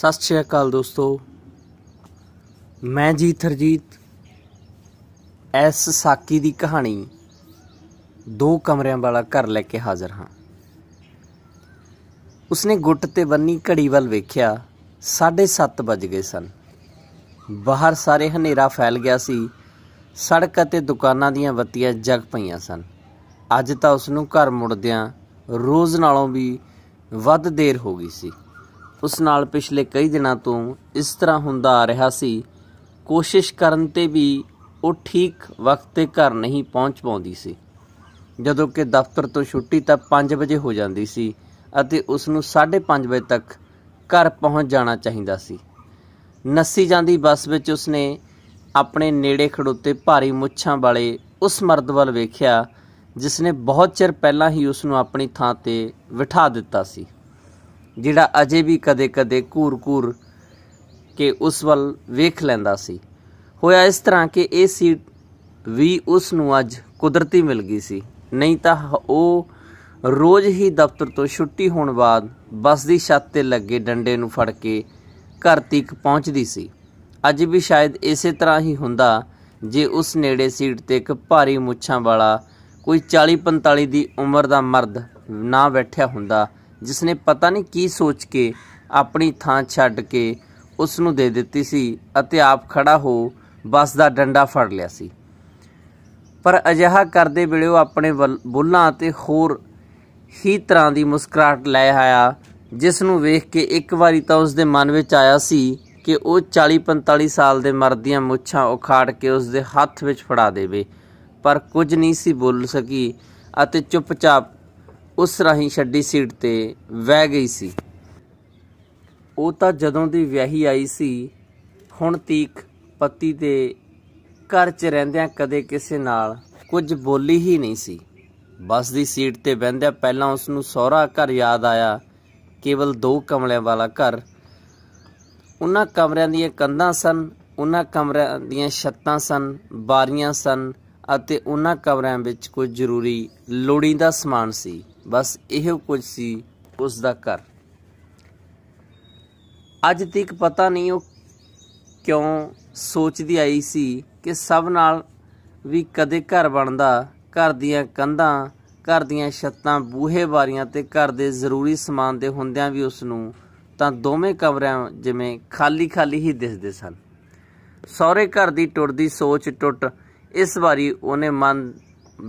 ਸਤਿ ਸ਼੍ਰੀ ਅਕਾਲ ਦੋਸਤੋ ਮੈਂ ਜੀ ਥਰਜੀਤ ਐਸ ਸਾਕੀ ਦੀ ਕਹਾਣੀ ਦੋ ਕਮਰਿਆਂ ਵਾਲਾ ਘਰ ਲੈ ਕੇ ਹਾਜ਼ਰ ਹਾਂ ਉਸਨੇ ਗੁੱਟ ਤੇ ਬੰਨੀ ਘੜੀ ਵੱਲ ਵੇਖਿਆ 7:30 ਵਜ ਗਏ ਸਨ ਬਾਹਰ ਸਾਰੇ ਹਨੇਰਾ ਫੈਲ ਗਿਆ ਸੀ ਸੜਕ ਅਤੇ ਦੁਕਾਨਾਂ ਦੀਆਂ ਬੱਤੀਆਂ ਜਗ ਪਈਆਂ ਸਨ ਅੱਜ ਤਾਂ ਉਸ ਨੂੰ ਘਰ ਮੁੜਦਿਆਂ ਰੋਜ਼ ਨਾਲੋਂ ਵੀ ਵੱਧ ਦੇਰ ਹੋ ਗਈ ਸੀ ਉਸ ਨਾਲ ਪਿਛਲੇ ਕਈ ਦਿਨਾਂ ਤੋਂ ਇਸ ਤਰ੍ਹਾਂ ਹੁੰਦਾ ਆ ਰਿਹਾ ਸੀ ਕੋਸ਼ਿਸ਼ ਕਰਨ ਤੇ ਵੀ ਉਹ ਠੀਕ ਵਕਤ ਤੇ ਘਰ ਨਹੀਂ ਪਹੁੰਚ ਪਾਉਂਦੀ ਸੀ ਜਦੋਂ ਕਿ ਦਫ਼ਤਰ ਤੋਂ ਛੁੱਟੀ ਤਾਂ 5 ਵਜੇ ਹੋ ਜਾਂਦੀ ਸੀ ਅਤੇ ਉਸ ਨੂੰ 5:30 ਵਜੇ ਤੱਕ ਘਰ ਪਹੁੰਚ ਜਾਣਾ ਚਾਹੀਦਾ ਸੀ ਨੱਸੀ ਜਾਂਦੀ ਬੱਸ ਵਿੱਚ ਉਸ ਨੇ ਆਪਣੇ ਨੇੜੇ ਖੜੋਤੇ ਭਾਰੀ ਮੁੱਛਾਂ ਵਾਲੇ ਉਸ ਮਰਦ ਵੱਲ ਵੇਖਿਆ ਜਿਸ ਨੇ ਬਹੁਤ ਚਿਰ ਪਹਿਲਾਂ ਹੀ ਉਸ ਨੂੰ ਆਪਣੀ ਥਾਂ ਤੇ ਬਿਠਾ ਦਿੱਤਾ ਸੀ ਜਿਹੜਾ ਅਜੇ ਵੀ ਕਦੇ-ਕਦੇ ਘੂਰ-ਘੂਰ ਕੇ ਉਸ ਵੱਲ ਵੇਖ ਲੈਂਦਾ ਸੀ ਹੋਇਆ ਇਸ ਤਰ੍ਹਾਂ ਕਿ ਇਹ ਸੀਟ ਵੀ ਉਸ ਨੂੰ ਅੱਜ ਕੁਦਰਤੀ ਮਿਲ ਗਈ ਸੀ ਨਹੀਂ ਤਾਂ ਉਹ ਰੋਜ਼ ਹੀ ਦਫ਼ਤਰ ਤੋਂ ਛੁੱਟੀ ਹੋਣ ਬਾਅਦ ਬੱਸ ਦੀ ਛੱਤ ਤੇ ਲੱਗੇ ਡੰਡੇ ਨੂੰ ਫੜ ਕੇ ਘਰ ਤੱਕ ਪਹੁੰਚਦੀ ਸੀ ਅੱਜ ਵੀ ਸ਼ਾਇਦ ਇਸੇ ਤਰ੍ਹਾਂ ਹੀ ਹੁੰਦਾ ਜੇ ਉਸ ਨੇੜੇ ਸੀਟ ਤੇ ਇੱਕ ਭਾਰੀ ਮੁੱਛਾਂ ਵਾਲਾ ਕੋਈ 40-45 ਦੀ ਉਮਰ ਦਾ ਮਰਦ ਨਾ ਬੈਠਿਆ ਹੁੰਦਾ ਜਿਸ ਨੇ ਪਤਾ ਨਹੀਂ ਕੀ ਸੋਚ ਕੇ ਆਪਣੀ ਥਾਂ ਛੱਡ ਕੇ ਉਸ ਨੂੰ ਦੇ ਦਿੱਤੀ ਸੀ ਅਤੇ ਆਪ ਖੜਾ ਹੋ ਬਸ ਦਾ ਡੰਡਾ ਫੜ ਲਿਆ ਸੀ ਪਰ ਅਜਿਹਾ ਕਰਦੇ ਵੇਲੇ ਉਹ ਆਪਣੇ ਬੁੱਲਾਂ ਅਤੇ ਹੋਰ ਹੀ ਤਰ੍ਹਾਂ ਦੀ ਮੁਸਕਰਾਹਟ ਲੈ ਆਇਆ ਜਿਸ ਨੂੰ ਵੇਖ ਕੇ ਇੱਕ ਵਾਰੀ ਤਾਂ ਉਸ ਦੇ ਮਨ ਵਿੱਚ ਆਇਆ ਸੀ ਕਿ ਉਹ 40-45 ਸਾਲ ਦੇ ਮਰਦ ਦੀਆਂ ਮੁੱਛਾਂ ਉਖਾੜ ਕੇ ਉਸ ਦੇ ਹੱਥ ਵਿੱਚ ਫੜਾ ਦੇਵੇ ਪਰ ਕੁਝ ਨਹੀਂ ਸੀ ਬੋਲ ਸਕੀ ਅਤੇ ਚੁੱਪਚਾਪ ਉਸ ਰਾਹੀਂ ਛੱਡੀ ਸੀਟ ਤੇ ਵਹਿ ਗਈ ਸੀ ਉਹ ਤਾਂ ਜਦੋਂ ਦੀ ਵਿਆਹੀ ਆਈ ਸੀ ਹੁਣ ਤੀਕ ਪਤੀ ਦੇ ਘਰ 'ਚ ਰਹਿੰਦਿਆਂ ਕਦੇ ਕਿਸੇ ਨਾਲ ਕੁਝ ਬੋਲੀ ਹੀ ਨਹੀਂ ਸੀ ਬੱਸ ਦੀ ਸੀਟ ਤੇ ਬਹਿੰਦਿਆਂ ਪਹਿਲਾਂ ਉਸ ਨੂੰ ਸਹੁਰਾ ਘਰ ਯਾਦ ਆਇਆ ਕੇਵਲ ਦੋ ਕਮਰਿਆਂ ਵਾਲਾ ਘਰ ਉਹਨਾਂ ਕਮਰਿਆਂ ਦੀਆਂ ਕੰਧਾਂ ਸਨ ਉਹਨਾਂ ਕਮਰਿਆਂ ਦੀਆਂ ਛੱਤਾਂ ਸਨ ਬਾਰੀਆਂ ਸਨ ਅਤੇ ਉਹਨਾਂ ਕਮਰਿਆਂ ਵਿੱਚ ਕੁਝ ਜ਼ਰੂਰੀ ਲੋੜੀਂਦਾ ਸਮਾਨ ਸੀ ਬਸ ਇਹੋ ਕੁਝ ਸੀ ਉਸ ਦਾ ਘਰ ਅੱਜ ਤੱਕ ਪਤਾ ਨਹੀਂ ਉਹ ਕਿਉਂ ਸੋਚਦੀ ਆਈ ਸੀ ਕਿ ਸਭ ਨਾਲ ਵੀ ਕਦੇ ਘਰ ਬਣਦਾ ਘਰ ਦੀਆਂ ਕੰਧਾਂ ਘਰ ਦੀਆਂ ਛੱਤਾਂ ਬੂਹੇ ਬਾਰੀਆਂ ਤੇ ਘਰ ਦੇ ਜ਼ਰੂਰੀ ਸਮਾਨ ਦੇ ਹੁੰਦਿਆਂ ਵੀ ਉਸ ਨੂੰ ਤਾਂ ਦੋਵੇਂ ਕਮਰਿਆਂ ਜਿਵੇਂ ਖਾਲੀ-ਖਾਲੀ ਹੀ ਦਿਸਦੇ ਸਨ ਸਹੁਰੇ ਘਰ ਦੀ ਟੁੱਟਦੀ ਸੋਚ ਟੁੱਟ ਇਸ ਵਾਰੀ ਉਹਨੇ ਮਨ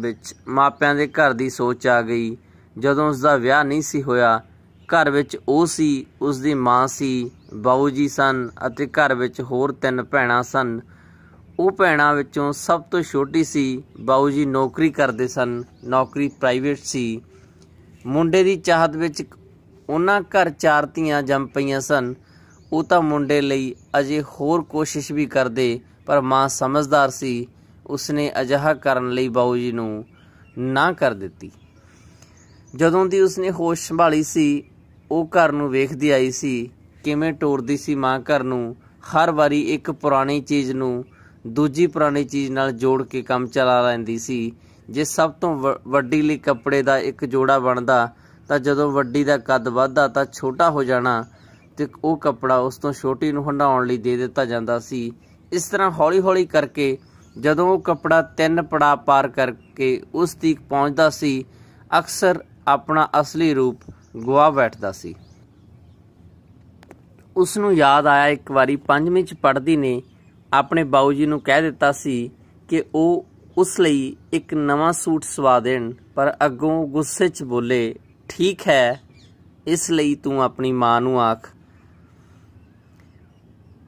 ਵਿੱਚ ਮਾਪਿਆਂ ਦੇ ਘਰ ਦੀ ਸੋਚ ਆ ਗਈ ਜਦੋਂ ਉਸ ਦਾ ਵਿਆਹ ਨਹੀਂ ਸੀ ਹੋਇਆ ਘਰ ਵਿੱਚ ਉਹ ਸੀ ਉਸ ਦੀ ਮਾਂ ਸੀ ਬਾਊ ਜੀ ਸਨ ਅਤੇ ਘਰ ਵਿੱਚ ਹੋਰ ਤਿੰਨ ਭੈਣਾਂ ਸਨ ਉਹ ਭੈਣਾਂ ਵਿੱਚੋਂ ਸਭ ਤੋਂ ਛੋਟੀ ਸੀ ਬਾਊ ਜੀ ਨੌਕਰੀ ਕਰਦੇ ਸਨ ਨੌਕਰੀ ਪ੍ਰਾਈਵੇਟ ਸੀ ਮੁੰਡੇ ਦੀ ਚਾਹਤ ਵਿੱਚ ਉਹਨਾਂ ਘਰ ਚਾਰ ਧੀਆਂ ਜੰਮ ਪਈਆਂ ਸਨ ਉਹ ਤਾਂ ਮੁੰਡੇ ਲਈ ਅਜੇ ਹੋਰ ਕੋਸ਼ਿਸ਼ ਵੀ ਕਰਦੇ ਪਰ ਮਾਂ ਸਮਝਦਾਰ ਸੀ ਉਸਨੇ ਅਜਾਹ ਕਰਨ ਲਈ ਬਾਊ ਜੀ ਨੂੰ ਨਾ ਕਰ ਦਿੱਤੀ ਜਦੋਂ ਦੀ ਉਸਨੇ ਹੋਸ਼ ਸੰਭਾਲੀ ਸੀ ਉਹ ਘਰ ਨੂੰ ਵੇਖਦੀ ਆਈ ਸੀ ਕਿਵੇਂ ਟੋਰਦੀ ਸੀ ਮਾਂ ਘਰ ਨੂੰ ਹਰ ਵਾਰੀ ਇੱਕ ਪੁਰਾਣੀ ਚੀਜ਼ ਨੂੰ ਦੂਜੀ ਪੁਰਾਣੀ ਚੀਜ਼ ਨਾਲ ਜੋੜ ਕੇ ਕੰਮ ਚਲਾ ਲੈਂਦੀ ਸੀ ਜੇ ਸਭ ਤੋਂ ਵੱਡੀ ਲਈ ਕੱਪੜੇ ਦਾ ਇੱਕ ਜੋੜਾ ਬਣਦਾ ਤਾਂ ਜਦੋਂ ਵੱਡੀ ਦਾ ਕੱਦ ਵੱਧਦਾ ਤਾਂ ਛੋਟਾ ਹੋ ਜਾਣਾ ਤੇ ਉਹ ਕੱਪੜਾ ਉਸ ਤੋਂ ਛੋਟੀ ਨੂੰ ਹੰਡਾਉਣ ਲਈ ਦੇ ਦਿੱਤਾ ਜਾਂਦਾ ਸੀ ਇਸ ਤਰ੍ਹਾਂ ਹੌਲੀ-ਹੌਲੀ ਕਰਕੇ ਜਦੋਂ ਉਹ ਕੱਪੜਾ ਤਿੰਨ ਪੜਾ ਪਾਰ ਕਰਕੇ ਉਸ ਤੀਕ ਪਹੁੰਚਦਾ ਸੀ ਅਕਸਰ ਆਪਣਾ ਅਸਲੀ ਰੂਪ ਗਵਾ ਬੈਠਦਾ ਸੀ ਉਸ ਨੂੰ ਯਾਦ ਆਇਆ ਇੱਕ ਵਾਰੀ ਪੰਜਵੀਂ ਚ ਪੜ੍ਹਦੀ ਨੇ ਆਪਣੇ ਬਾਊ ਜੀ ਨੂੰ ਕਹਿ ਦਿੱਤਾ ਸੀ ਕਿ ਉਹ ਉਸ ਲਈ ਇੱਕ ਨਵਾਂ ਸੂਟ ਸਵਾ ਦੇਣ ਪਰ ਅੱਗੋਂ ਗੁੱਸੇ 'ਚ ਬੋਲੇ ਠੀਕ ਹੈ ਇਸ ਲਈ ਤੂੰ ਆਪਣੀ ਮਾਂ ਨੂੰ ਆਖ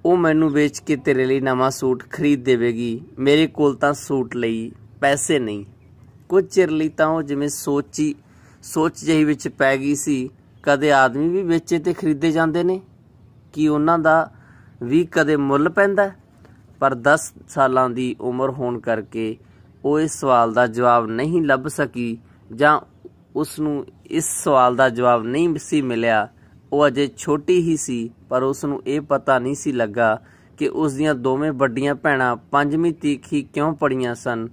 ਉਹ ਮੈਨੂੰ ਵੇਚ ਕੇ ਤੇਰੇ ਲਈ ਨਵਾਂ ਸੂਟ ਖਰੀਦ ਦੇਵੇਗੀ ਮੇਰੇ ਕੋਲ ਤਾਂ ਸੂਟ ਲਈ ਪੈਸੇ ਨਹੀਂ ਕੁਝ ਚਿਰ ਲਈ ਤਾਂ ਉਹ ਜਿਵੇਂ ਸੋਚੀ ਸੋਚ ਜਹੀ ਵਿੱਚ ਪੈ ਗਈ ਸੀ ਕਦੇ ਆਦਮੀ ਵੀ ਵੇਚੇ ਤੇ ਖਰੀਦੇ ਜਾਂਦੇ ਨੇ ਕਿ ਉਹਨਾਂ ਦਾ ਵੀ ਕਦੇ ਮੁੱਲ ਪੈਂਦਾ ਪਰ 10 ਸਾਲਾਂ ਦੀ ਉਮਰ ਹੋਣ ਕਰਕੇ ਉਹ ਇਸ ਸਵਾਲ ਦਾ ਜਵਾਬ ਨਹੀਂ ਲੱਭ ਸਕੀ ਜਾਂ ਉਸ ਨੂੰ ਇਸ ਸਵਾਲ ਦਾ ਜਵਾਬ ਨਹੀਂ ਸੀ ਮਿਲਿਆ ਉਹ ਅਜੇ ਛੋਟੀ ਹੀ ਸੀ ਪਰ ਉਸ ਨੂੰ ਇਹ ਪਤਾ ਨਹੀਂ ਸੀ ਲੱਗਾ ਕਿ ਉਸ ਦੀਆਂ ਦੋਵੇਂ ਵੱਡੀਆਂ ਭੈਣਾਂ ਪੰਜਵੀਂ ਤੀਖੀ ਕਿਉਂ ਪੜੀਆਂ ਸਨ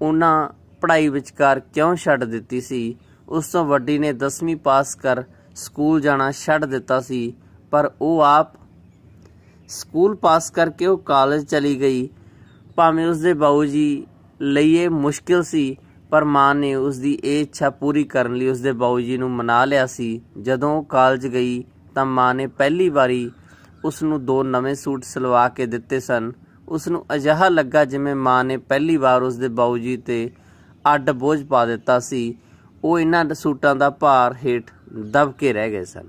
ਉਹਨਾਂ ਪੜਾਈ ਵਿਚਕਾਰ ਕਿਉਂ ਛੱਡ ਦਿੱਤੀ ਸੀ ਉਸ ਤੋਂ ਵੱਡੀ ਨੇ 10ਵੀਂ ਪਾਸ ਕਰ ਸਕੂਲ ਜਾਣਾ ਛੱਡ ਦਿੱਤਾ ਸੀ ਪਰ ਉਹ ਆਪ ਸਕੂਲ ਪਾਸ ਕਰਕੇ ਉਹ ਕਾਲਜ ਚਲੀ ਗਈ ਭਾਵੇਂ ਉਸ ਦੇ ਬਾਊ ਜੀ ਲਈ ਇਹ ਮੁਸ਼ਕਿਲ ਸੀ ਪਰ ਮਾਂ ਨੇ ਉਸ ਦੀ ਇਹ ਇੱਛਾ ਪੂਰੀ ਕਰਨ ਲਈ ਉਸ ਦੇ ਬਾਊ ਜੀ ਨੂੰ ਮਨਾ ਲਿਆ ਸੀ ਜਦੋਂ ਉਹ ਕਾਲਜ ਗਈ ਤਾਂ ਮਾਂ ਨੇ ਪਹਿਲੀ ਵਾਰੀ ਉਸ ਨੂੰ ਦੋ ਨਵੇਂ ਸੂਟ ਸਿਲਵਾ ਕੇ ਦਿੱਤੇ ਸਨ ਉਸ ਨੂੰ ਅਜਿਹਾ ਲੱਗਾ ਜਿਵੇਂ ਮਾਂ ਨੇ ਪਹਿਲੀ ਵਾਰ ਉਸ ਦੇ ਬਾਊ ਜੀ ਤੇ ਅੱਡ ਬੋਝ ਪਾ ਦਿੱਤਾ ਸੀ ਉਹ ਇਹਨਾਂ ਦਸੂਟਾਂ ਦਾ ਭਾਰ ਹੇਠ ਦਬ ਕੇ ਰਹਿ ਗਏ ਸਨ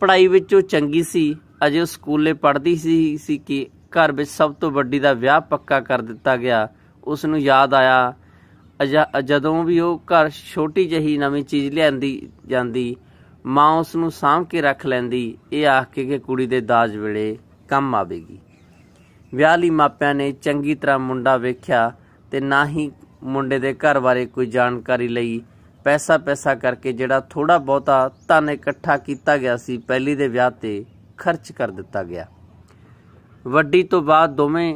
ਪੜ੍ਹਾਈ ਵਿੱਚ ਉਹ ਚੰਗੀ ਸੀ ਅਜੇ ਉਹ ਸਕੂਲੇ ਪੜ੍ਹਦੀ ਸੀ ਸੀ ਕਿ ਘਰ ਵਿੱਚ ਸਭ ਤੋਂ ਵੱਡੀ ਦਾ ਵਿਆਹ ਪੱਕਾ ਕਰ ਦਿੱਤਾ ਗਿਆ ਉਸ ਨੂੰ ਯਾਦ ਆਇਆ ਜਦੋਂ ਵੀ ਉਹ ਘਰ ਛੋਟੀ ਜਹੀ ਨਵੀਂ ਚੀਜ਼ ਲਿਆਂਦੀ ਜਾਂਦੀ ਮਾਂ ਉਸ ਨੂੰ ਸਾਂਭ ਕੇ ਰੱਖ ਲੈਂਦੀ ਇਹ ਆਖ ਕੇ ਕਿ ਕੁੜੀ ਦੇ ਦਾਜ ਵੇਲੇ ਕੰਮ ਆਵੇਗੀ ਵਿਆਹ ਲਈ ਮਾਪਿਆਂ ਨੇ ਚੰਗੀ ਤਰ੍ਹਾਂ ਮੁੰਡਾ ਵੇਖਿਆ ਤੇ ਨਾ ਹੀ ਮੁੰਡੇ ਦੇ ਘਰ ਬਾਰੇ ਕੋਈ ਜਾਣਕਾਰੀ ਲਈ ਪੈਸਾ ਪੈਸਾ ਕਰਕੇ ਜਿਹੜਾ ਥੋੜਾ ਬਹੁਤਾ ਧਨ ਇਕੱਠਾ ਕੀਤਾ ਗਿਆ ਸੀ ਪਹਿਲੀ ਦੇ ਵਿਆਹ ਤੇ ਖਰਚ ਕਰ ਦਿੱਤਾ ਗਿਆ ਵੱਡੀ ਤੋਂ ਬਾਅਦ ਦੋਵੇਂ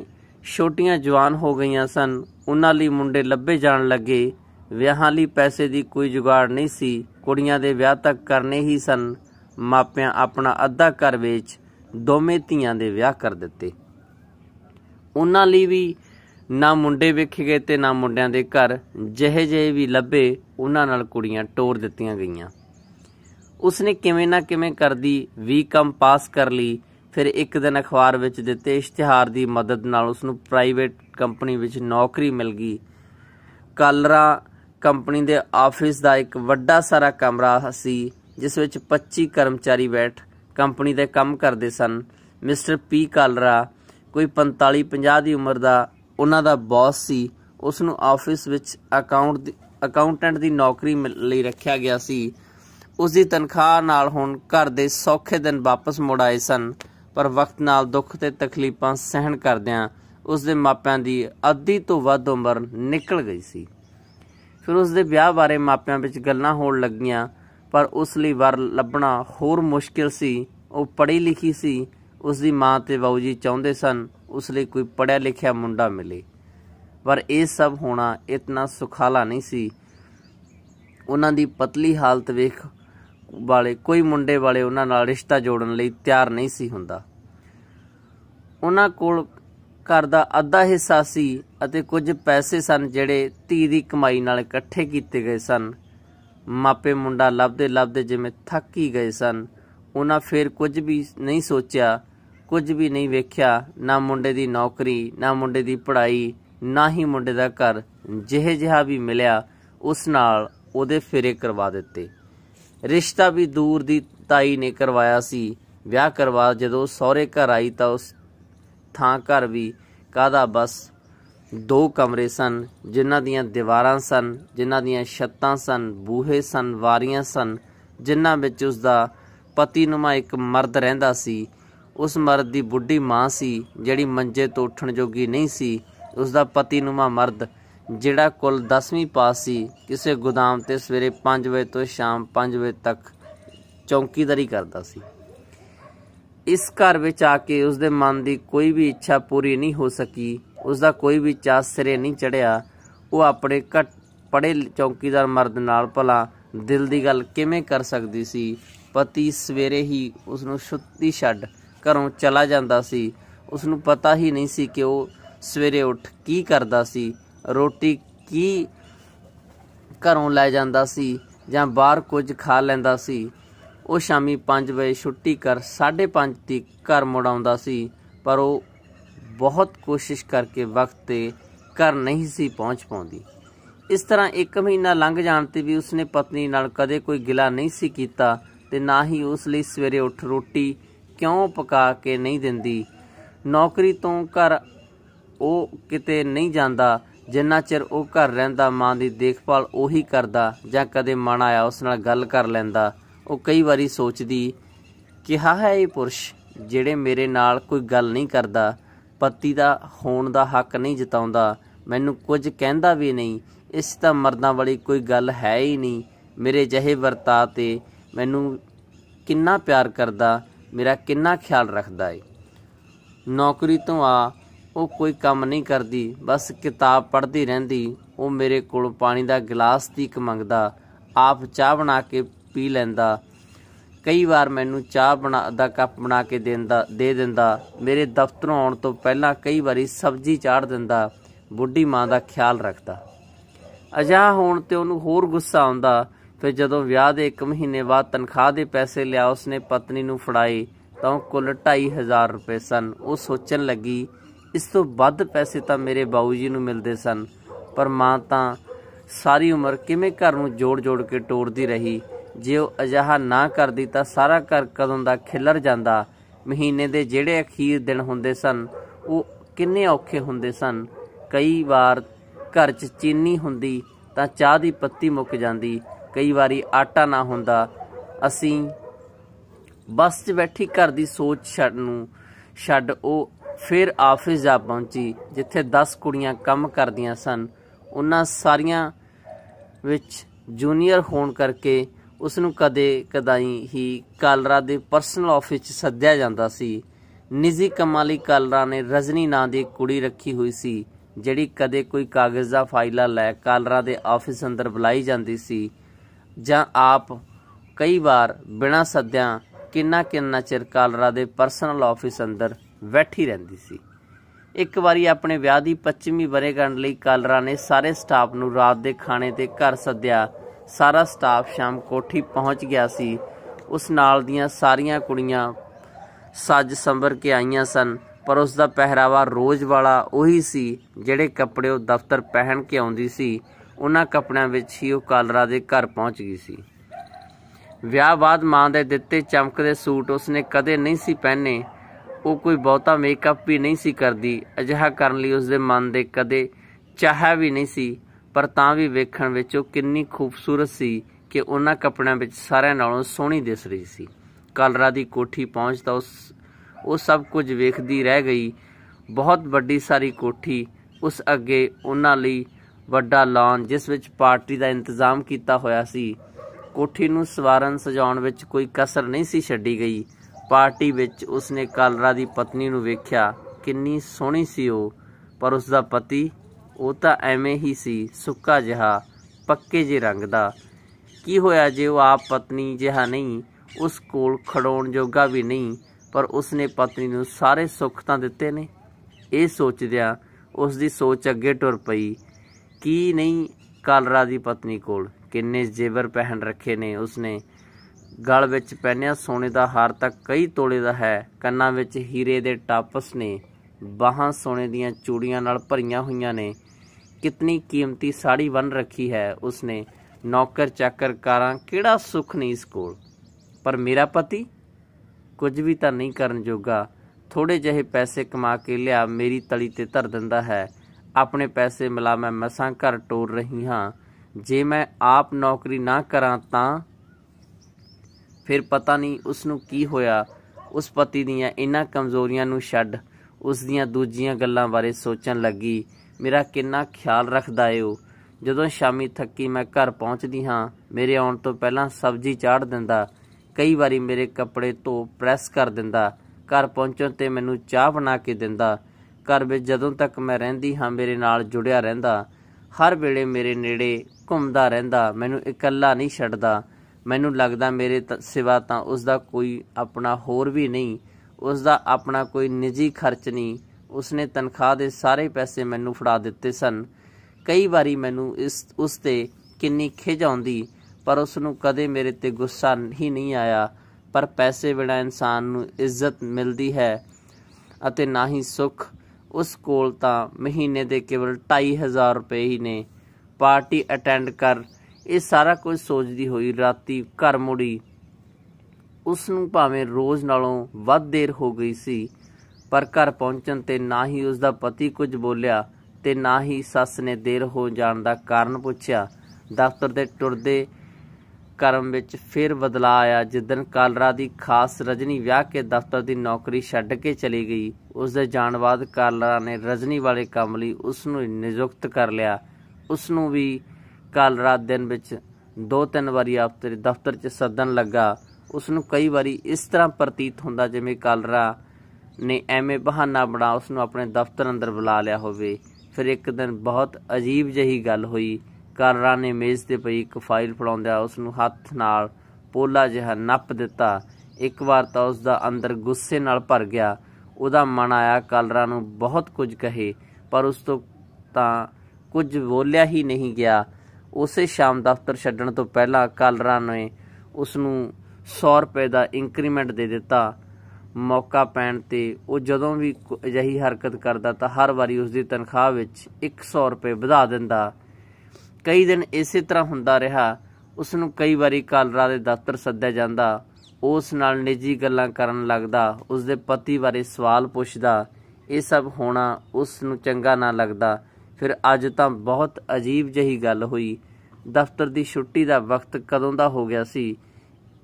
ਛੋਟੀਆਂ ਜਵਾਨ ਹੋ ਗਈਆਂ ਸਨ ਉਹਨਾਂ ਲਈ ਮੁੰਡੇ ਲੱਭੇ ਜਾਣ ਲੱਗੇ ਵਿਆਹਾਂ ਲਈ ਪੈਸੇ ਦੀ ਕੋਈ ਜੁਗਾੜ ਨਹੀਂ ਸੀ ਕੁੜੀਆਂ ਦੇ ਵਿਆਹ ਤੱਕ ਕਰਨੇ ਹੀ ਸਨ ਮਾਪਿਆਂ ਆਪਣਾ ਅੱਧਾ ਘਰ ਵੇਚ ਦੋਵੇਂ ਧੀਆਂ ਦੇ ਵਿਆਹ ਕਰ ਦਿੱਤੇ ਉਹਨਾਂ ਲਈ ਵੀ ਨਾ ਮੁੰਡੇ ਵੇਖੇ ਗਏ ਤੇ ਨਾ ਮੁੰਡਿਆਂ ਦੇ ਘਰ ਜਿਹੇ ਜਿਹੇ ਵੀ ਲੱਭੇ ਉਹਨਾਂ ਨਾਲ ਕੁੜੀਆਂ ਟੋਰ ਦਿੱਤੀਆਂ ਗਈਆਂ ਉਸਨੇ ਕਿਵੇਂ ਨਾ ਕਿਵੇਂ ਕਰਦੀ ਵੀ ਕੰਮ ਪਾਸ ਕਰ ਲਈ ਫਿਰ ਇੱਕ ਦਿਨ ਅਖਬਾਰ ਵਿੱਚ ਦਿੱਤੇ ਇਸ਼ਤਿਹਾਰ ਦੀ ਮਦਦ ਨਾਲ ਉਸ ਨੂੰ ਪ੍ਰਾਈਵੇਟ ਕੰਪਨੀ ਵਿੱਚ ਨੌਕਰੀ ਮਿਲ ਗਈ ਕਲਰਾ ਕੰਪਨੀ ਦੇ ਆਫਿਸ ਦਾ ਇੱਕ ਵੱਡਾ ਸਾਰਾ ਕਮਰਾ ਸੀ ਜਿਸ ਵਿੱਚ 25 ਕਰਮਚਾਰੀ ਬੈਠ ਕੰਪਨੀ ਦੇ ਕੰਮ ਕਰਦੇ ਸਨ ਮਿਸਟਰ ਪੀ ਕਲਰਾ ਕੋਈ 45 50 ਦੀ ਉਮਰ ਦਾ ਉਹਨਾਂ ਦਾ ਬੌਸ ਸੀ ਉਸ ਨੂੰ ਆਫਿਸ ਵਿੱਚ ਅਕਾਊਂਟ ਅਕਾਊਂਟੈਂਟ ਦੀ ਨੌਕਰੀ ਲਈ ਰੱਖਿਆ ਗਿਆ ਸੀ ਉਸ ਦੀ ਤਨਖਾਹ ਨਾਲ ਹੁਣ ਘਰ ਦੇ ਸੌਖੇ ਦਿਨ ਵਾਪਸ ਮੁੜ ਆਏ ਸਨ ਪਰ ਵਕਤ ਨਾਲ ਦੁੱਖ ਤੇ ਤਕਲੀਫਾਂ ਸਹਿਣ ਕਰਦਿਆਂ ਉਸ ਦੇ ਮਾਪਿਆਂ ਦੀ ਅੱਧੀ ਤੋਂ ਵੱਧ ਉਮਰ ਨਿਕਲ ਗਈ ਸੀ ਫਿਰ ਉਸ ਦੇ ਵਿਆਹ ਬਾਰੇ ਮਾਪਿਆਂ ਵਿੱਚ ਗੱਲਾਂ ਹੋਣ ਲੱਗੀਆਂ ਪਰ ਉਸ ਲਈ ਵਰ ਲੱਭਣਾ ਹੋਰ ਮੁਸ਼ਕਿਲ ਸੀ ਉਹ ਪੜ੍ਹੀ ਲਿਖੀ ਸੀ ਉਸ ਦੀ ਮਾਂ ਤੇ ਬਾਊ ਜੀ ਚਾਹੁੰਦੇ ਸਨ ਉਸ ਲਈ ਕੋਈ ਪੜਿਆ ਲਿਖਿਆ ਮੁੰਡਾ ਮਿਲੇ ਪਰ ਇਹ ਸਭ ਹੋਣਾ ਇਤਨਾ ਸੁਖਾਲਾ ਨਹੀਂ ਸੀ ਉਹਨਾਂ ਦੀ ਪਤਲੀ ਹਾਲਤ ਵੇਖ ਵਾਲੇ ਕੋਈ ਮੁੰਡੇ ਵਾਲੇ ਉਹਨਾਂ ਨਾਲ ਰਿਸ਼ਤਾ ਜੋੜਨ ਲਈ ਤਿਆਰ ਨਹੀਂ ਸੀ ਹੁੰਦਾ ਉਹਨਾਂ ਕੋਲ ਘਰ ਦਾ ਅੱਧਾ ਹਿੱਸਾ ਸੀ ਅਤੇ ਕੁਝ ਪੈਸੇ ਸਨ ਜਿਹੜੇ ਧੀ ਦੀ ਕਮਾਈ ਨਾਲ ਇਕੱਠੇ ਕੀਤੇ ਗਏ ਸਨ ਮਾਪੇ ਮੁੰਡਾ ਲੱਭਦੇ ਲੱਭਦੇ ਜਿਵੇਂ ਥੱਕ ਹੀ ਗਏ ਸਨ ਉਹਨਾਂ ਫੇਰ ਕੁਝ ਵੀ ਨਹੀਂ ਸੋਚਿਆ ਕੁਝ ਵੀ ਨਹੀਂ ਵੇਖਿਆ ਨਾ ਮੁੰਡੇ ਦੀ ਨੌਕਰੀ ਨਾ ਮੁੰਡੇ ਦੀ ਪੜ੍ਹਾਈ ਨਾ ਹੀ ਮੁੰਡੇ ਦਾ ਘਰ ਜਿਹੇ ਜਿਹਾ ਵੀ ਮਿਲਿਆ ਉਸ ਨਾਲ ਉਹਦੇ ਫੇਰੇ ਕਰਵਾ ਦਿੱਤੇ ਰਿਸ਼ਤਾ ਵੀ ਦੂਰ ਦੀ ਤਾਈ ਨੇ ਕਰਵਾਇਆ ਸੀ ਵਿਆਹ ਕਰਵਾ ਜਦੋਂ ਸਹੁਰੇ ਘਰ ਆਈ ਤਾਂ ਉਸ ਥਾਂ ਘਰ ਵੀ ਕਾਦਾ ਬਸ ਦੋ ਕਮਰੇ ਸਨ ਜਿਨ੍ਹਾਂ ਦੀਆਂ ਦੀਵਾਰਾਂ ਸਨ ਜਿਨ੍ਹਾਂ ਦੀਆਂ ਛੱਤਾਂ ਸਨ ਬੂਹੇ ਸਨ ਵਾਰੀਆਂ ਸਨ ਜਿਨ੍ਹਾਂ ਵਿੱਚ ਉਸ ਦਾ ਪਤੀ ਨੁਮਾ ਇੱਕ ਮਰਦ ਰਹਿੰਦਾ ਸੀ ਉਸ ਮਰਦ ਦੀ ਬੁੱਢੀ ਮਾਂ ਸੀ ਜਿਹੜੀ ਮੰਜੇ ਤੋਂ ਉੱਠਣ ਜੋਗੀ ਨਹੀਂ ਸੀ ਉਸ ਦਾ ਪਤੀ ਪਤੀਨੁਮਾ ਮਰਦ ਜਿਹੜਾ ਕੁੱਲ 10ਵੀਂ ਪਾਸ ਸੀ ਕਿਸੇ ਗੋਦਾਮ ਤੇ ਸਵੇਰੇ 5 ਵਜੇ ਤੋਂ ਸ਼ਾਮ 5 ਵਜੇ ਤੱਕ ਚੌਂਕੀਦਾਰੀ ਕਰਦਾ ਸੀ ਇਸ ਘਰ ਵਿੱਚ ਆ ਕੇ ਉਸ ਦੇ ਮਨ ਦੀ ਕੋਈ ਵੀ ਇੱਛਾ ਪੂਰੀ ਨਹੀਂ ਹੋ ਸਕੀ ਉਸ ਦਾ ਕੋਈ ਵੀ ਚਾਹ ਸਿਰੇ ਨਹੀਂ ਚੜਿਆ ਉਹ ਆਪਣੇ ਘਟ ਪੜੇ ਚੌਂਕੀਦਾਰ ਮਰਦ ਨਾਲ ਭਲਾ ਦਿਲ ਦੀ ਗੱਲ ਕਿਵੇਂ ਕਰ ਸਕਦੀ ਸੀ ਪਤੀ ਸਵੇਰੇ ਹੀ ਉਸ ਨੂੰ ਛੁੱਟੀ ਛੱਡ ਘਰੋਂ ਚਲਾ ਜਾਂਦਾ ਸੀ ਉਸ ਨੂੰ ਪਤਾ ਹੀ ਨਹੀਂ ਸੀ ਕਿ ਉਹ ਸਵੇਰੇ ਉੱਠ ਕੀ ਕਰਦਾ ਸੀ ਰੋਟੀ ਕੀ ਘਰੋਂ ਲੈ ਜਾਂਦਾ ਸੀ ਜਾਂ ਬਾਹਰ ਕੁਝ ਖਾ ਲੈਂਦਾ ਸੀ ਉਹ ਸ਼ਾਮੀ 5 ਵਜੇ ਛੁੱਟੀ ਕਰ 5:30 ਤੱਕ ਘਰ ਮੁੜ ਆਉਂਦਾ ਸੀ ਪਰ ਉਹ ਬਹੁਤ ਕੋਸ਼ਿਸ਼ ਕਰਕੇ ਵਕਤ ਤੇ ਘਰ ਨਹੀਂ ਸੀ ਪਹੁੰਚ ਪਾਉਂਦੀ ਇਸ ਤਰ੍ਹਾਂ 1 ਮਹੀਨਾ ਲੰਘ ਜਾਣ ਤੇ ਵੀ ਉਸਨੇ ਪਤਨੀ ਨਾਲ ਕਦੇ ਕੋਈ ਗਿਲਾ ਨਹੀਂ ਸੀ ਕੀਤਾ ਤੇ ਨਾ ਹੀ ਉਸ ਲਈ ਸਵੇਰੇ ਉੱਠ ਰੋਟੀ ਕਿਉਂ ਪਕਾ ਕੇ ਨਹੀਂ ਦਿੰਦੀ ਨੌਕਰੀ ਤੋਂ ਘਰ ਉਹ ਕਿਤੇ ਨਹੀਂ ਜਾਂਦਾ ਜਿੰਨਾ ਚਿਰ ਉਹ ਘਰ ਰਹਿੰਦਾ ਮਾਂ ਦੀ ਦੇਖਭਾਲ ਉਹੀ ਕਰਦਾ ਜਾਂ ਕਦੇ ਮਨ ਆਇਆ ਉਸ ਨਾਲ ਗੱਲ ਕਰ ਲੈਂਦਾ ਉਹ ਕਈ ਵਾਰੀ ਸੋਚਦੀ ਕਿਹਾ ਹੈ ਇਹ ਪੁਰਸ਼ ਜਿਹੜੇ ਮੇਰੇ ਨਾਲ ਕੋਈ ਗੱਲ ਨਹੀਂ ਕਰਦਾ ਪਤੀ ਦਾ ਹੋਣ ਦਾ ਹੱਕ ਨਹੀਂ ਜਤਾਉਂਦਾ ਮੈਨੂੰ ਕੁਝ ਕਹਿੰਦਾ ਵੀ ਨਹੀਂ ਇਸ ਤਾਂ ਮਰਦਾਂ ਵਾਲੀ ਕੋਈ ਗੱਲ ਹੈ ਹੀ ਨਹੀਂ ਮੇਰੇ ਜਹੇ ਵਰਤਾ ਤੇ ਮੈਨੂੰ ਕਿੰਨਾ ਪਿਆਰ ਕਰਦਾ ਮੇਰਾ ਕਿੰਨਾ ਖਿਆਲ ਰੱਖਦਾ ਏ ਨੌਕਰੀ ਤੋਂ ਆ ਉਹ ਕੋਈ ਕੰਮ ਨਹੀਂ ਕਰਦੀ ਬਸ ਕਿਤਾਬ ਪੜ੍ਹਦੀ ਰਹਿੰਦੀ ਉਹ ਮੇਰੇ ਕੋਲ ਪਾਣੀ ਦਾ ਗਲਾਸ ਦੀ ਇੱਕ ਮੰਗਦਾ ਆਪ ਚਾਹ ਬਣਾ ਕੇ ਪੀ ਲੈਂਦਾ ਕਈ ਵਾਰ ਮੈਨੂੰ ਚਾਹ ਬਣਾ ਦਾ ਕੱਪ ਬਣਾ ਕੇ ਦਿੰਦਾ ਦੇ ਦਿੰਦਾ ਮੇਰੇ ਦਫ਼ਤਰੋਂ ਆਉਣ ਤੋਂ ਪਹਿਲਾਂ ਕਈ ਵਾਰੀ ਸਬਜ਼ੀ ਚਾੜ ਦਿੰਦਾ ਬੁੱਢੀ ਮਾਂ ਦਾ ਖਿਆਲ ਰੱਖਦਾ ਅਜਾ ਹੋਣ ਤੇ ਉਹਨੂੰ ਹੋਰ ਗੁੱਸਾ ਆਉਂਦਾ ਫਿਰ ਜਦੋਂ ਵਿਆਹ ਦੇ 1 ਮਹੀਨੇ ਬਾਅਦ ਤਨਖਾਹ ਦੇ ਪੈਸੇ ਲਿਆ ਉਸਨੇ ਪਤਨੀ ਨੂੰ ਫੜਾਈ ਤਾਂ ਕੁੱਲ 2500 ਰੁਪਏ ਸਨ ਉਹ ਸੋਚਣ ਲੱਗੀ ਇਸ ਤੋਂ ਵੱਧ ਪੈਸੇ ਤਾਂ ਮੇਰੇ ਬਾਊ ਜੀ ਨੂੰ ਮਿਲਦੇ ਸਨ ਪਰ ਮਾਂ ਤਾਂ ਸਾਰੀ ਉਮਰ ਕਿਵੇਂ ਘਰ ਨੂੰ ਜੋੜ-ਜੋੜ ਕੇ ਟੋੜਦੀ ਰਹੀ ਜੇ ਉਹ ਅਜਾਹਾ ਨਾ ਕਰਦੀ ਤਾਂ ਸਾਰਾ ਘਰ ਕਦੋਂ ਦਾ ਖਿਲਰ ਜਾਂਦਾ ਮਹੀਨੇ ਦੇ ਜਿਹੜੇ ਅਖੀਰ ਦਿਨ ਹੁੰਦੇ ਸਨ ਉਹ ਕਿੰਨੇ ਔਖੇ ਹੁੰਦੇ ਸਨ ਕਈ ਵਾਰ ਘਰ 'ਚ ਚੀਨੀ ਹੁੰਦੀ ਤਾਂ ਚਾਹ ਦੀ ਪੱਤੀ ਮੁੱਕ ਜਾਂਦੀ ਕਈ ਵਾਰੀ ਆਟਾ ਨਾ ਹੁੰਦਾ ਅਸੀਂ ਬੱਸ 'ਚ ਬੈਠੀ ਘਰ ਦੀ ਸੋਚ ਛੱਡ ਨੂੰ ਛੱਡ ਉਹ ਫਿਰ ਆਫਿਸ ਜਾ ਪਹੁੰਚੀ ਜਿੱਥੇ 10 ਕੁੜੀਆਂ ਕੰਮ ਕਰਦੀਆਂ ਸਨ ਉਹਨਾਂ ਸਾਰੀਆਂ ਵਿੱਚ ਜੂਨੀਅਰ ਹੋਣ ਕਰਕੇ ਉਸ ਨੂੰ ਕਦੇ ਕਦਾਈ ਹੀ ਕਾਲਰਾ ਦੇ ਪਰਸਨਲ ਆਫਿਸ 'ਚ ਸੱਦਿਆ ਜਾਂਦਾ ਸੀ ਨਿੱਜੀ ਕੰਮਾਂ ਲਈ ਕਾਲਰਾ ਨੇ ਰਜਨੀ ਨਾਂ ਦੀ ਕੁੜੀ ਰੱਖੀ ਹੋਈ ਸੀ ਜਿਹੜੀ ਕਦੇ ਕੋਈ ਕਾਗਜ਼ ਦਾ ਫਾਈਲਾ ਲੈ ਕਾਲਰਾ ਦੇ ਆਫਿਸ ਅੰਦਰ ਬੁਲਾਈ ਜਾਂਦੀ ਸੀ ਜਾਂ ਆਪ ਕਈ ਵਾਰ ਬਿਨਾਂ ਸੱਦਿਆ ਕਿੰਨਾ ਕਿੰਨਾ ਚਿਰ ਕਾਲਰਾ ਦੇ ਪਰਸਨਲ ਆਫਿਸ ਅੰਦਰ ਬੈਠੀ ਰਹਿੰਦੀ ਸੀ ਇੱਕ ਵਾਰੀ ਆਪਣੇ ਵਿਆਹ ਦੀ 25ਵੀਂ ਬਰੇਗੰਡ ਲਈ ਕਾਲਰਾ ਨੇ ਸਾਰੇ ਸਟਾਫ ਨੂੰ ਰਾਤ ਦੇ ਖਾਣੇ ਤੇ ਘਰ ਸੱਦਿਆ ਸਾਰਾ ਸਟਾਫ ਸ਼ਾਮ ਕੋਠੀ ਪਹੁੰਚ ਗਿਆ ਸੀ ਉਸ ਨਾਲ ਦੀਆਂ ਸਾਰੀਆਂ ਕੁੜੀਆਂ ਸੱਜ ਸੰਭਰ ਕੇ ਆਈਆਂ ਸਨ ਪਰ ਉਸ ਦਾ ਪਹਿਰਾਵਾ ਰੋਜ਼ ਵਾਲਾ ਉਹੀ ਸੀ ਜਿਹੜੇ ਕੱਪੜੇ ਉਹ ਦਫ਼ਤਰ ਪਹਿਨ ਕੇ ਆਉਂਦੀ ਸੀ ਉਹਨਾਂ ਕੱਪੜਿਆਂ ਵਿੱਚ ਹੀ ਉਹ ਕਾਲਰਾ ਦੇ ਘਰ ਪਹੁੰਚ ਗਈ ਸੀ ਵਿਆਹ ਬਾਅਦ ਮਾਂ ਦੇ ਦਿੱਤੇ ਚਮਕਦੇ ਸੂਟ ਉਸਨੇ ਕਦੇ ਨਹੀਂ ਸੀ ਪਹਿਨੇ ਉਹ ਕੋਈ ਬਹੁਤਾ ਮੇਕਅਪ ਵੀ ਨਹੀਂ ਸੀ ਕਰਦੀ ਅਜਿਹਾ ਕਰਨ ਲਈ ਉਸਦੇ ਮਨ ਦੇ ਕਦੇ ਚਾਹਾ ਵੀ ਨਹੀਂ ਸੀ ਪਰ ਤਾਂ ਵੀ ਵੇਖਣ ਵਿੱਚ ਉਹ ਕਿੰਨੀ ਖੂਬਸੂਰਤ ਸੀ ਕਿ ਉਹਨਾਂ ਕੱਪੜਿਆਂ ਵਿੱਚ ਸਾਰਿਆਂ ਨਾਲੋਂ ਸੋਹਣੀ ਦਿਸ ਰਹੀ ਸੀ ਕਲਰਾ ਦੀ ਕੋਠੀ ਪਹੁੰਚਦਾ ਉਸ ਉਹ ਸਭ ਕੁਝ ਵੇਖਦੀ ਰਹਿ ਗਈ ਬਹੁਤ ਵੱਡੀ ਸਾਰੀ ਕੋਠੀ ਉਸ ਅੱਗੇ ਉਹਨਾਂ ਲਈ ਵੱਡਾ ਲਾਨ ਜਿਸ ਵਿੱਚ ਪਾਰਟੀ ਦਾ ਇੰਤਜ਼ਾਮ ਕੀਤਾ ਹੋਇਆ ਸੀ ਕੋਠੀ ਨੂੰ ਸਵਾਰਨ ਸਜਾਉਣ ਵਿੱਚ ਕੋਈ ਕਸਰ ਨਹੀਂ ਸੀ ਛੱਡੀ ਗਈ ਪਾਰਟੀ ਵਿੱਚ ਉਸਨੇ ਕਲਰਾ ਦੀ ਪਤਨੀ ਨੂੰ ਵੇਖਿਆ ਕਿੰਨੀ ਸੋਹਣੀ ਸੀ ਉਹ ਪਰ ਉਸ ਦਾ ਪਤੀ ਉਹ ਤਾਂ ਐਵੇਂ ਹੀ ਸੀ ਸੁੱਕਾ ਜਿਹਾ ਪੱਕੇ ਜੇ ਰੰਗ ਦਾ ਕੀ ਹੋਇਆ ਜੇ ਉਹ ਆਪ ਪਤਨੀ ਜਿਹਾ ਨਹੀਂ ਉਸ ਕੋਲ ਖੜਾਉਣ ਜੋਗਾ ਵੀ ਨਹੀਂ ਪਰ ਉਸਨੇ ਪਤਨੀ ਨੂੰ ਸਾਰੇ ਸੁੱਖ ਤਾਂ ਦਿੱਤੇ ਨੇ ਇਹ ਸੋਚਦਿਆਂ ਉਸ ਦੀ ਸੋਚ ਅੱਗੇ ਟੁਰ ਪਈ ਕੀ ਨਹੀਂ ਕਾਲਰਾ ਦੀ ਪਤਨੀ ਕੋਲ ਕਿੰਨੇ ਜ਼ੇਵਰ ਪਹਿਨ ਰੱਖੇ ਨੇ ਉਸਨੇ ਗਲ ਵਿੱਚ ਪਹਿਨਿਆ ਸੋਨੇ ਦਾ ਹਾਰ ਤੱਕ ਕਈ ਤੋਲੇ ਦਾ ਹੈ ਕੰਨਾਂ ਵਿੱਚ ਹੀਰੇ ਦੇ ਟਾਪਸ ਨੇ ਬਾਹਾਂ ਸੋਨੇ ਦੀਆਂ ਚੂੜੀਆਂ ਨਾਲ ਭਰੀਆਂ ਹੋਈਆਂ ਨੇ ਕਿਤਨੀ ਕੀਮਤੀ ਸਾੜੀ ਬਨ ਰੱਖੀ ਹੈ ਉਸਨੇ ਨੌਕਰ ਚਾਕਰ ਕਾਰਾਂ ਕਿਹੜਾ ਸੁਖ ਨਹੀਂ ਇਸ ਕੋਲ ਪਰ ਮੇਰਾ ਪਤੀ ਕੁਝ ਵੀ ਤਾਂ ਨਹੀਂ ਕਰਨ ਜੋਗਾ ਥੋੜੇ ਜਿਹੇ ਪੈਸੇ ਕਮਾ ਕੇ ਲਿਆ ਮੇਰੀ ਤਲੀ ਤੇ ਧਰ ਦਿੰਦਾ ਹੈ ਆਪਣੇ ਪੈਸੇ ਮਿਲਾ ਮੈਂ ਮਸਾਂ ਘਰ ਟੋਰ ਰਹੀ ਹਾਂ ਜੇ ਮੈਂ ਆਪ ਨੌਕਰੀ ਨਾ ਕਰਾਂ ਤਾਂ ਫਿਰ ਪਤਾ ਨਹੀਂ ਉਸ ਨੂੰ ਕੀ ਹੋਇਆ ਉਸ ਪਤੀ ਦੀਆਂ ਇਨ੍ਹਾਂ ਕਮਜ਼ੋਰੀਆਂ ਨੂੰ ਛੱਡ ਉਸ ਦੀਆਂ ਦੂਜੀਆਂ ਗੱਲਾਂ ਬਾਰੇ ਸੋਚਣ ਲੱਗੀ ਮੇਰਾ ਕਿੰਨਾ ਖਿਆਲ ਰੱਖਦਾ ਏ ਉਹ ਜਦੋਂ ਸ਼ਾਮੀ ਥੱਕੀ ਮੈਂ ਘਰ ਪਹੁੰਚਦੀ ਹਾਂ ਮੇਰੇ ਆਉਣ ਤੋਂ ਪਹਿਲਾਂ ਸਬਜ਼ੀ ਚਾੜ ਦਿੰਦਾ ਕਈ ਵਾਰੀ ਮੇਰੇ ਕੱਪੜੇ ਧੋ ਪ੍ਰੈਸ ਕਰ ਦਿੰਦਾ ਘਰ ਪਹੁੰਚਣ ਤੇ ਮੈਨੂੰ ਚਾਹ ਬਣਾ ਕੇ ਦਿੰਦਾ ਘਰ ਵਿੱਚ ਜਦੋਂ ਤੱਕ ਮੈਂ ਰਹਿੰਦੀ ਹਾਂ ਮੇਰੇ ਨਾਲ ਜੁੜਿਆ ਰਹਿੰਦਾ ਹਰ ਵੇਲੇ ਮੇਰੇ ਨੇੜੇ ਘੁੰਮਦਾ ਰਹਿੰਦਾ ਮੈਨੂੰ ਇਕੱਲਾ ਨਹੀਂ ਛੱਡਦਾ ਮੈਨੂੰ ਲੱਗਦਾ ਮੇਰੇ ਸਿਵਾ ਤਾਂ ਉਸ ਦਾ ਕੋਈ ਆਪਣਾ ਹੋਰ ਵੀ ਨਹੀਂ ਉਸ ਦਾ ਆਪਣਾ ਕੋਈ ਨਿੱਜੀ ਖਰਚ ਨਹੀਂ ਉਸਨੇ ਤਨਖਾਹ ਦੇ ਸਾਰੇ ਪੈਸੇ ਮੈਨੂੰ ਫੜਾ ਦਿੱਤੇ ਸਨ ਕਈ ਵਾਰੀ ਮੈਨੂੰ ਇਸ ਉਸ ਤੇ ਕਿੰਨੀ ਖਿਜ ਆਉਂਦੀ ਪਰ ਉਸ ਨੂੰ ਕਦੇ ਮੇਰੇ ਤੇ ਗੁੱਸਾ ਹੀ ਨਹੀਂ ਆਇਆ ਪਰ ਪੈਸੇ ਬਿਨਾ ਇਨਸਾਨ ਨੂੰ ਇੱਜ਼ਤ ਮਿਲਦੀ ਹੈ ਅਤੇ ਨਾ ਹੀ ਸੁੱਖ ਉਸ ਕੋਲ ਤਾਂ ਮਹੀਨੇ ਦੇ ਕੇਵਲ 22000 ਰੁਪਏ ਹੀ ਨੇ ਪਾਰਟੀ ਅਟੈਂਡ ਕਰ ਇਹ ਸਾਰਾ ਕੁਝ ਸੋਚਦੀ ਹੋਈ ਰਾਤੀ ਘਰ ਮੁੜੀ ਉਸ ਨੂੰ ਭਾਵੇਂ ਰੋਜ਼ ਨਾਲੋਂ ਵੱਧ ਦੇਰ ਹੋ ਗਈ ਸੀ ਪਰ ਘਰ ਪਹੁੰਚਣ ਤੇ ਨਾ ਹੀ ਉਸ ਦਾ ਪਤੀ ਕੁਝ ਬੋਲਿਆ ਤੇ ਨਾ ਹੀ ਸੱਸ ਨੇ ਦੇਰ ਹੋ ਜਾਣ ਦਾ ਕਾਰਨ ਪੁੱਛਿਆ ਦਫ਼ਤਰ ਦੇ ਟੁਰਦੇ ਕਰਮ ਵਿੱਚ ਫਿਰ ਬਦਲਾ ਆਇਆ ਜਿਸ ਦਿਨ ਕਾਲਰਾ ਦੀ ਖਾਸ ਰਜਨੀ ਵਿਆਹ ਕੇ ਦਫ਼ਤਰ ਦੀ ਨੌਕਰੀ ਛੱਡ ਕੇ ਚਲੀ ਗਈ ਉਸ ਦੇ ਜਾਣਵਾਦ ਕਾਲਰਾ ਨੇ ਰਜਨੀ ਵਾਲੇ ਕੰਮ ਲਈ ਉਸ ਨੂੰ ਨਿਯੁਕਤ ਕਰ ਲਿਆ ਉਸ ਨੂੰ ਵੀ ਕਾਲਰਾ ਦਿਨ ਵਿੱਚ ਦੋ ਤਿੰਨ ਵਾਰੀ ਆਪਣੇ ਦਫ਼ਤਰ 'ਚ ਸੱਦਣ ਲੱਗਾ ਉਸ ਨੂੰ ਕਈ ਵਾਰੀ ਇਸ ਤਰ੍ਹਾਂ ਪ੍ਰਤੀਤ ਹੁੰਦਾ ਜਿਵੇਂ ਕਾਲਰਾ ਨੇ ਐਵੇਂ ਬਹਾਨਾ ਬਣਾ ਉਸ ਨੂੰ ਆਪਣੇ ਦਫ਼ਤਰ ਅੰਦਰ ਬੁਲਾ ਲਿਆ ਹੋਵੇ ਫਿਰ ਇੱਕ ਦਿਨ ਬਹੁਤ ਅਜੀਬ ਜਹੀ ਗੱਲ ਹੋਈ ਕਾਲਰਾ ਨੇ ਮੇਜ਼ ਤੇ ਪਈ ਇੱਕ ਫਾਈਲ ਫੜਾਉਂਦਿਆ ਉਸ ਨੂੰ ਹੱਥ ਨਾਲ ਪੋਲਾ ਜਿਹਾ ਨੱਪ ਦਿੱਤਾ ਇੱਕ ਵਾਰ ਤਾਂ ਉਸ ਦਾ ਅੰਦਰ ਗੁੱਸੇ ਨਾਲ ਭਰ ਗਿਆ ਉਹਦਾ ਮਨ ਆਇਆ ਕਲਰਾਂ ਨੂੰ ਬਹੁਤ ਕੁਝ ਕਹੇ ਪਰ ਉਸ ਤੋਂ ਤਾਂ ਕੁਝ ਬੋਲਿਆ ਹੀ ਨਹੀਂ ਗਿਆ ਉਸੇ ਸ਼ਾਮ ਦਫ਼ਤਰ ਛੱਡਣ ਤੋਂ ਪਹਿਲਾਂ ਕਲਰਾਂ ਨੇ ਉਸ ਨੂੰ 100 ਰੁਪਏ ਦਾ ਇਨਕਰੀਮੈਂਟ ਦੇ ਦਿੱਤਾ ਮੌਕਾ ਪੈਣ ਤੇ ਉਹ ਜਦੋਂ ਵੀ ਅਜਿਹੀ ਹਰਕਤ ਕਰਦਾ ਤਾਂ ਹਰ ਵਾਰੀ ਉਸ ਦੀ ਤਨਖਾਹ ਵਿੱਚ 100 ਰੁਪਏ ਵਧਾ ਦਿੰਦਾ ਕਈ ਦਿਨ ਇਸੇ ਤਰ੍ਹਾਂ ਹੁੰਦਾ ਰਿਹਾ ਉਸ ਨੂੰ ਕਈ ਵਾਰੀ ਕਲਰਾਂ ਦੇ ਦਫ਼ਤਰ ਸੱਦਿਆ ਜਾਂਦਾ ਉਸ ਨਾਲ ਨਿੱਜੀ ਗੱਲਾਂ ਕਰਨ ਲੱਗਦਾ ਉਸ ਦੇ ਪਤੀ ਬਾਰੇ ਸਵਾਲ ਪੁੱਛਦਾ ਇਹ ਸਭ ਹੋਣਾ ਉਸ ਨੂੰ ਚੰਗਾ ਨਾ ਲੱਗਦਾ ਫਿਰ ਅੱਜ ਤਾਂ ਬਹੁਤ ਅਜੀਬ ਜਹੀ ਗੱਲ ਹੋਈ ਦਫ਼ਤਰ ਦੀ ਛੁੱਟੀ ਦਾ ਵਕਤ ਕਦੋਂ ਦਾ ਹੋ ਗਿਆ ਸੀ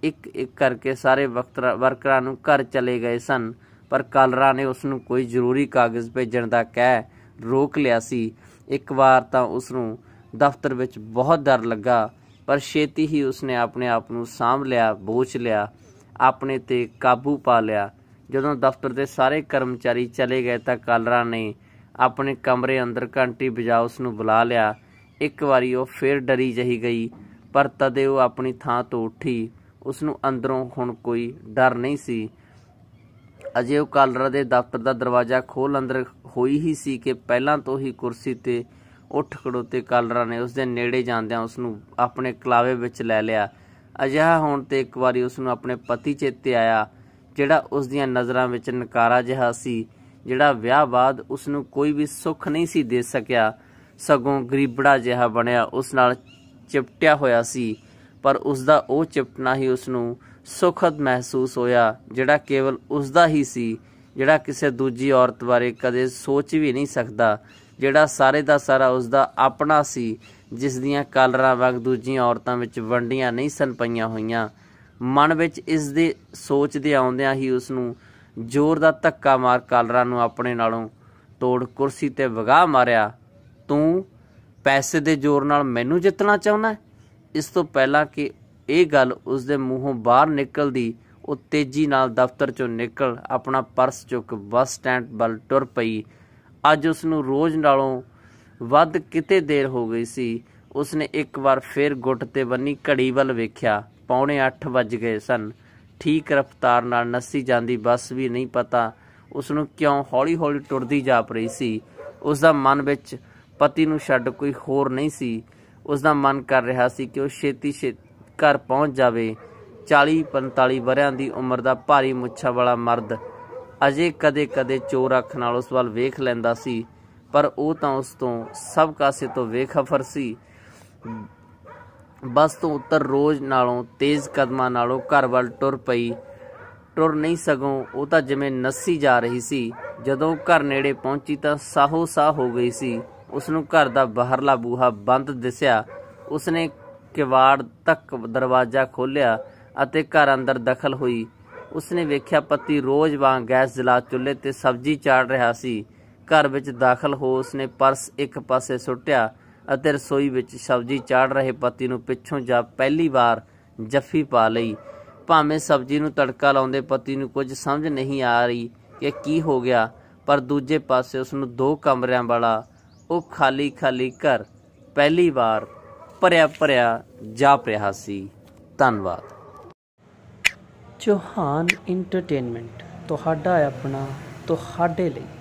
ਇੱਕ ਇੱਕ ਕਰਕੇ ਸਾਰੇ ਵਰਕਰਾਂ ਨੂੰ ਘਰ ਚਲੇ ਗਏ ਸਨ ਪਰ ਕਲਰਾ ਨੇ ਉਸ ਨੂੰ ਕੋਈ ਜ਼ਰੂਰੀ ਕਾਗਜ਼ ਭੇਜਣ ਦਾ ਕਹਿ ਰੋਕ ਲਿਆ ਸੀ ਇੱਕ ਵਾਰ ਤਾਂ ਉਸ ਨੂੰ ਦਫ਼ਤਰ ਵਿੱਚ ਬਹੁਤ ਡਰ ਲੱਗਾ ਪਰ ਛੇਤੀ ਹੀ ਉਸਨੇ ਆਪਣੇ ਆਪ ਨੂੰ ਸਾਂਭ ਲਿਆ ਬੋਚ ਲਿਆ ਆਪਣੇ ਤੇ ਕਾਬੂ ਪਾ ਲਿਆ ਜਦੋਂ ਦਫ਼ਤਰ ਦੇ ਸਾਰੇ ਕਰਮਚਾਰੀ ਚਲੇ ਗਏ ਤਾਂ ਕਾਲਰਾ ਨੇ ਆਪਣੇ ਕਮਰੇ ਅੰਦਰ ਘੰਟੀ ਵਜਾ ਉਸ ਨੂੰ ਬੁਲਾ ਲਿਆ ਇੱਕ ਵਾਰੀ ਉਹ ਫੇਰ ਡਰੀ ਜਹੀ ਗਈ ਪਰ ਤਦੇ ਉਹ ਆਪਣੀ ਥਾਂ ਤੋਂ ਉੱਠੀ ਉਸ ਨੂੰ ਅੰਦਰੋਂ ਹੁਣ ਕੋਈ ਡਰ ਨਹੀਂ ਸੀ ਅਜੇ ਉਹ ਕਾਲਰਾ ਦੇ ਦਫ਼ਤਰ ਦਾ ਦਰਵਾਜ਼ਾ ਖੋਲ ਅੰਦਰ ਹੋਈ ਹੀ ਸੀ ਕਿ ਪਹਿਲਾਂ ਤੋਂ ਹੀ ਕੁਰਸੀ ਤੇ ਉੱਠ ਖੜੋਤੇ ਕਾਲਰਾ ਨੇ ਉਸ ਦੇ ਨੇੜੇ ਜਾਂਦਿਆਂ ਉਸ ਨੂੰ ਆਪਣੇ ਕਲਾਵੇ ਵਿੱਚ ਲੈ ਲਿਆ ਅਜਿਹਾ ਹੋਣ ਤੇ ਇੱਕ ਵਾਰੀ ਉਸ ਨੂੰ ਆਪਣੇ ਪਤੀ ਚੇਤੇ ਆਇਆ ਜਿਹੜਾ ਉਸ ਦੀਆਂ ਨਜ਼ਰਾਂ ਵਿੱਚ ਨਕਾਰਾ ਜਿਹਾ ਸੀ ਜਿਹੜਾ ਵਿਆਹ ਬਾਅਦ ਉਸ ਨੂੰ ਕੋਈ ਵੀ ਸੁੱਖ ਨਹੀਂ ਸੀ ਦੇ ਸਕਿਆ ਸਗੋਂ ਗਰੀਬੜਾ ਜਿਹਾ ਬਣਿਆ ਉਸ ਨਾਲ ਚਿਪਟਿਆ ਹੋਇਆ ਸੀ ਪਰ ਉਸ ਦਾ ਉਹ ਚਿਪਟਣਾ ਹੀ ਉਸ ਨੂੰ ਸੁਖਦ ਮਹਿਸੂਸ ਹੋਇਆ ਜਿਹੜਾ ਕੇਵਲ ਉਸ ਦਾ ਹੀ ਸੀ ਜਿਹੜਾ ਕਿਸੇ ਦੂਜੀ ਔਰਤ ਬਾਰੇ ਕਦੇ ਸੋਚ ਵੀ ਨਹੀਂ ਸਕਦਾ ਜਿਹੜਾ ਸਾਰੇ ਦਾ ਸਾਰਾ ਉਸ ਦਾ ਆਪਣਾ ਸੀ ਜਿਸ ਦੀਆਂ ਕਾਲਰਾਂ ਵਾਂਗ ਦੂਜੀਆਂ ਔਰਤਾਂ ਵਿੱਚ ਵੰਡੀਆਂ ਨਹੀਂ ਸਨ ਪਈਆਂ ਹੋਈਆਂ ਮਨ ਵਿੱਚ ਇਸ ਦੇ ਸੋਚ ਦੇ ਆਉਂਦਿਆਂ ਹੀ ਉਸ ਨੂੰ ਜ਼ੋਰ ਦਾ ਧੱਕਾ ਮਾਰ ਕਾਲਰਾਂ ਨੂੰ ਆਪਣੇ ਨਾਲੋਂ ਤੋੜ ਕੁਰਸੀ ਤੇ ਵਗਾ ਮਾਰਿਆ ਤੂੰ ਪੈਸੇ ਦੇ ਜ਼ੋਰ ਨਾਲ ਮੈਨੂੰ ਜਿੱਤਣਾ ਚਾਹੁੰਦਾ ਇਸ ਤੋਂ ਪਹਿਲਾਂ ਕਿ ਇਹ ਗੱਲ ਉਸ ਦੇ ਮੂੰਹੋਂ ਬਾਹਰ ਨਿਕਲਦੀ ਉਹ ਤੇਜ਼ੀ ਨਾਲ ਦਫ਼ਤਰ ਚੋਂ ਨਿਕਲ ਆਪਣਾ ਪਰਸ ਚੁੱਕ ਬੱਸ ਸਟੈਂਡ ਵੱਲ ਟੁਰ ਪਈ ਅੱਜ ਉਸ ਨੂੰ ਰੋਜ਼ ਨਾਲੋਂ ਵੱਧ ਕਿਤੇ ਦੇਰ ਹੋ ਗਈ ਸੀ ਉਸਨੇ ਇੱਕ ਵਾਰ ਫੇਰ ਗੁੱਟ ਤੇ ਬੰਨੀ ਘੜੀ ਵੱਲ ਵੇਖਿਆ ਪੌਣੇ 8 ਵੱਜ ਗਏ ਸਨ ਠੀਕ ਰਫ਼ਤਾਰ ਨਾਲ ਨੱਸੀ ਜਾਂਦੀ ਬੱਸ ਵੀ ਨਹੀਂ ਪਤਾ ਉਸ ਨੂੰ ਕਿਉਂ ਹੌਲੀ-ਹੌਲੀ ਟੁਰਦੀ ਜਾਪ ਰਹੀ ਸੀ ਉਸ ਦਾ ਮਨ ਵਿੱਚ ਪਤੀ ਨੂੰ ਛੱਡ ਕੋਈ ਹੋਰ ਨਹੀਂ ਸੀ ਉਸ ਦਾ ਮਨ ਕਰ ਰਿਹਾ ਸੀ ਕਿ ਉਹ ਛੇਤੀ ਘਰ ਪਹੁੰਚ ਜਾਵੇ 40-45 ਵਰਿਆਂ ਦੀ ਉਮਰ ਦਾ ਭਾਰੀ ਮੁੱਛਾਂ ਵਾਲਾ ਮਰਦ ਅਜੇ ਕਦੇ-ਕਦੇ ਚੋਰ ਅੱਖ ਨਾਲ ਉਸ ਵੱਲ ਵੇਖ ਲੈਂਦਾ ਸੀ ਪਰ ਉਹ ਤਾਂ ਉਸ ਤੋਂ ਸਭ ਕਾਸੇ ਤੋਂ ਵੇਖਫਰ ਸੀ ਬਸ ਤੋਂ ਉੱਤਰ ਰੋਜ਼ ਨਾਲੋਂ ਤੇਜ਼ ਕਦਮਾਂ ਨਾਲੋਂ ਘਰ ਵੱਲ ਟੁਰ ਪਈ ਟੁਰ ਨਹੀਂ ਸਕੋਂ ਉਹ ਤਾਂ ਜਿਵੇਂ ਨੱਸੀ ਜਾ ਰਹੀ ਸੀ ਜਦੋਂ ਘਰ ਨੇੜੇ ਪਹੁੰਚੀ ਤਾਂ ਸਾਹੋ ਸਾਹ ਹੋ ਗਈ ਸੀ ਉਸ ਨੂੰ ਘਰ ਦਾ ਬਾਹਰਲਾ ਬੂਹਾ ਬੰਦ ਦਿਸਿਆ ਉਸਨੇ ਕਿਵਾੜ ਤੱਕ ਦਰਵਾਜ਼ਾ ਖੋਲ੍ਹਿਆ ਅਤੇ ਘਰ ਅੰਦਰ ਦਖਲ ਹੋਈ ਉਸਨੇ ਵੇਖਿਆ ਪਤੀ ਰੋਜ਼ ਵਾਂਗ ਗੈਸ ਜਲਾ ਚੁੱਲ੍ਹੇ ਤੇ ਸਬਜ਼ੀ ਚਾੜ ਰਿਹਾ ਸੀ ਘਰ ਵਿੱਚ ਦਾਖਲ ਹੋ ਉਸਨੇ ਪਰਸ ਇੱਕ ਪਾਸੇ ਸੁੱਟਿਆ ਅਤੇ ਰਸੋਈ ਵਿੱਚ ਸਬਜ਼ੀ ਚਾੜ ਰਹੇ ਪਤੀ ਨੂੰ ਪਿੱਛੋਂ ਜਾ ਪਹਿਲੀ ਵਾਰ ਜੱਫੀ ਪਾ ਲਈ ਭਾਵੇਂ ਸਬਜ਼ੀ ਨੂੰ ਤੜਕਾ ਲਾਉਂਦੇ ਪਤੀ ਨੂੰ ਕੁਝ ਸਮਝ ਨਹੀਂ ਆ ਰਹੀ ਕਿ ਕੀ ਹੋ ਗਿਆ ਪਰ ਦੂਜੇ ਪਾਸੇ ਉਸ ਨੂੰ ਦੋ ਕਮਰਿਆਂ ਵਾਲਾ ਉਹ ਖਾਲੀ ਖਾਲੀ ਘਰ ਪਹਿਲੀ ਵਾਰ ਭਰਿਆ ਭਰਿਆ ਜਾ ਪਿਆ ਸੀ ਧੰਨਵਾਦ ਚੋਹਾਨ ਐਂਟਰਟੇਨਮੈਂਟ ਤੁਹਾਡਾ ਆਪਣਾ ਤੁਹਾਡੇ ਲਈ